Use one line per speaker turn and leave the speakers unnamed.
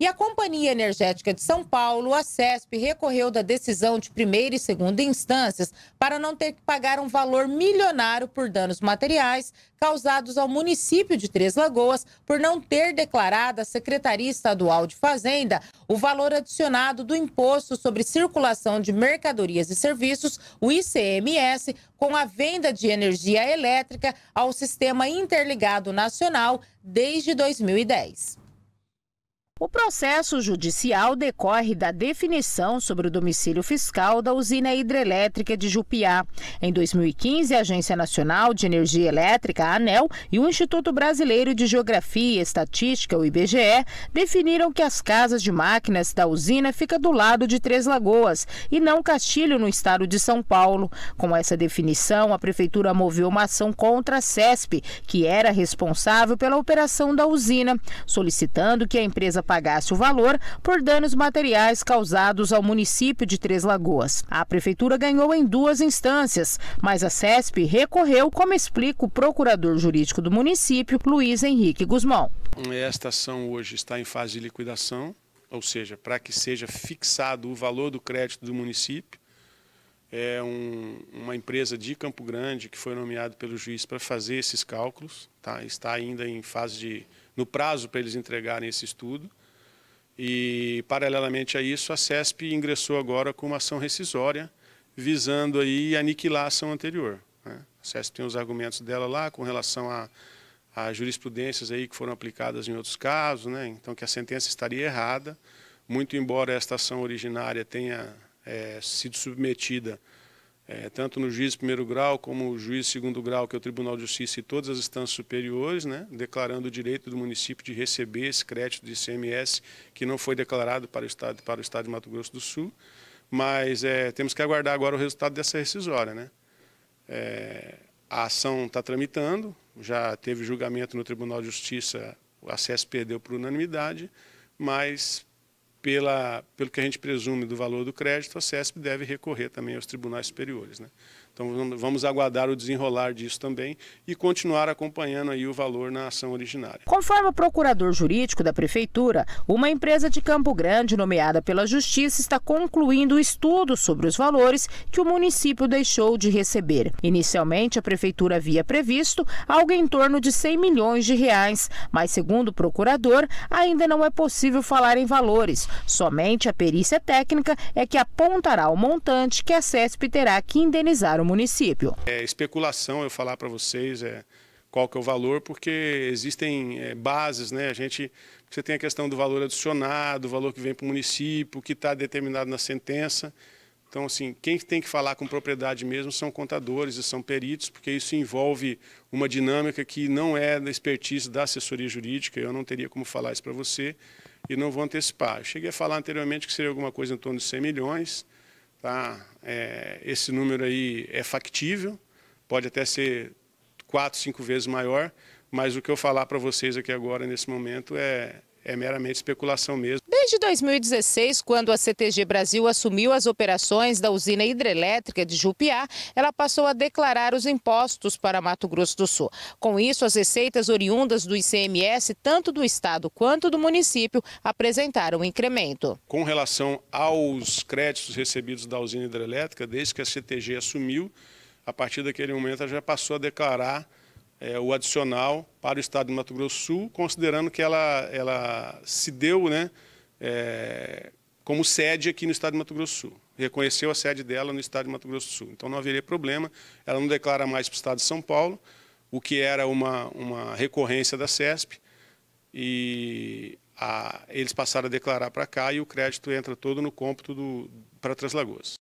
E a Companhia Energética de São Paulo, a CESP, recorreu da decisão de primeira e segunda instâncias para não ter que pagar um valor milionário por danos materiais causados ao município de Três Lagoas por não ter declarado à Secretaria Estadual de Fazenda o valor adicionado do Imposto sobre Circulação de Mercadorias e Serviços, o ICMS, com a venda de energia elétrica ao Sistema Interligado Nacional desde 2010. O processo judicial decorre da definição sobre o domicílio fiscal da usina hidrelétrica de Jupiá. Em 2015, a Agência Nacional de Energia Elétrica, a ANEL, e o Instituto Brasileiro de Geografia e Estatística, o IBGE, definiram que as casas de máquinas da usina fica do lado de Três Lagoas e não Castilho, no estado de São Paulo. Com essa definição, a prefeitura moveu uma ação contra a CESP, que era responsável pela operação da usina, solicitando que a empresa pagasse o valor por danos materiais causados ao município de Três Lagoas. A prefeitura ganhou em duas instâncias, mas a CESP recorreu, como explica o procurador jurídico do município, Luiz Henrique Guzmão.
Esta ação hoje está em fase de liquidação, ou seja, para que seja fixado o valor do crédito do município. É um, uma empresa de Campo Grande que foi nomeada pelo juiz para fazer esses cálculos, tá? está ainda em fase de no prazo para eles entregarem esse estudo. E paralelamente a isso, a CESP ingressou agora com uma ação rescisória visando aí aniquilar a ação anterior. Né? A CESP tem os argumentos dela lá com relação a, a jurisprudências aí que foram aplicadas em outros casos, né? então que a sentença estaria errada, muito embora esta ação originária tenha é, sido submetida é, tanto no juiz de primeiro grau como o juiz de segundo grau, que é o Tribunal de Justiça e todas as instâncias superiores, né, declarando o direito do município de receber esse crédito de ICMS que não foi declarado para o Estado, para o estado de Mato Grosso do Sul. Mas é, temos que aguardar agora o resultado dessa rescisória. Né? É, a ação está tramitando, já teve julgamento no Tribunal de Justiça, o acesso perdeu por unanimidade, mas pela, pelo que a gente presume do valor do crédito, a CESP deve recorrer também aos tribunais superiores. Né? Então vamos aguardar o desenrolar disso também e continuar acompanhando aí o valor na ação originária.
Conforme o procurador jurídico da prefeitura, uma empresa de Campo Grande nomeada pela justiça está concluindo o estudo sobre os valores que o município deixou de receber. Inicialmente a prefeitura havia previsto algo em torno de 100 milhões de reais, mas segundo o procurador, ainda não é possível falar em valores, Somente a perícia técnica é que apontará o montante que a CESP terá que indenizar o município.
É especulação eu falar para vocês é, qual que é o valor, porque existem é, bases, né? A gente você tem a questão do valor adicionado, o valor que vem para o município, que está determinado na sentença. Então, assim, quem tem que falar com propriedade mesmo são contadores e são peritos, porque isso envolve uma dinâmica que não é da expertise da assessoria jurídica, eu não teria como falar isso para você, e não vou antecipar. Eu cheguei a falar anteriormente que seria alguma coisa em torno de 100 milhões. Tá? É, esse número aí é factível, pode até ser quatro, cinco vezes maior, mas o que eu falar para vocês aqui agora, nesse momento, é, é meramente especulação mesmo.
Desde 2016, quando a CTG Brasil assumiu as operações da usina hidrelétrica de Jupiá, ela passou a declarar os impostos para Mato Grosso do Sul. Com isso, as receitas oriundas do ICMS, tanto do Estado quanto do município, apresentaram um incremento.
Com relação aos créditos recebidos da usina hidrelétrica, desde que a CTG assumiu, a partir daquele momento ela já passou a declarar é, o adicional para o Estado de Mato Grosso do Sul, considerando que ela, ela se deu, né? é, como sede aqui no estado de Mato Grosso do Sul. Reconheceu a sede dela no estado de Mato Grosso do Sul. Então não haveria problema, ela não declara mais para o estado de São Paulo, o que era uma, uma recorrência da CESP, e a, eles passaram a declarar para cá e o crédito entra todo no cômputo para Três Lagoas.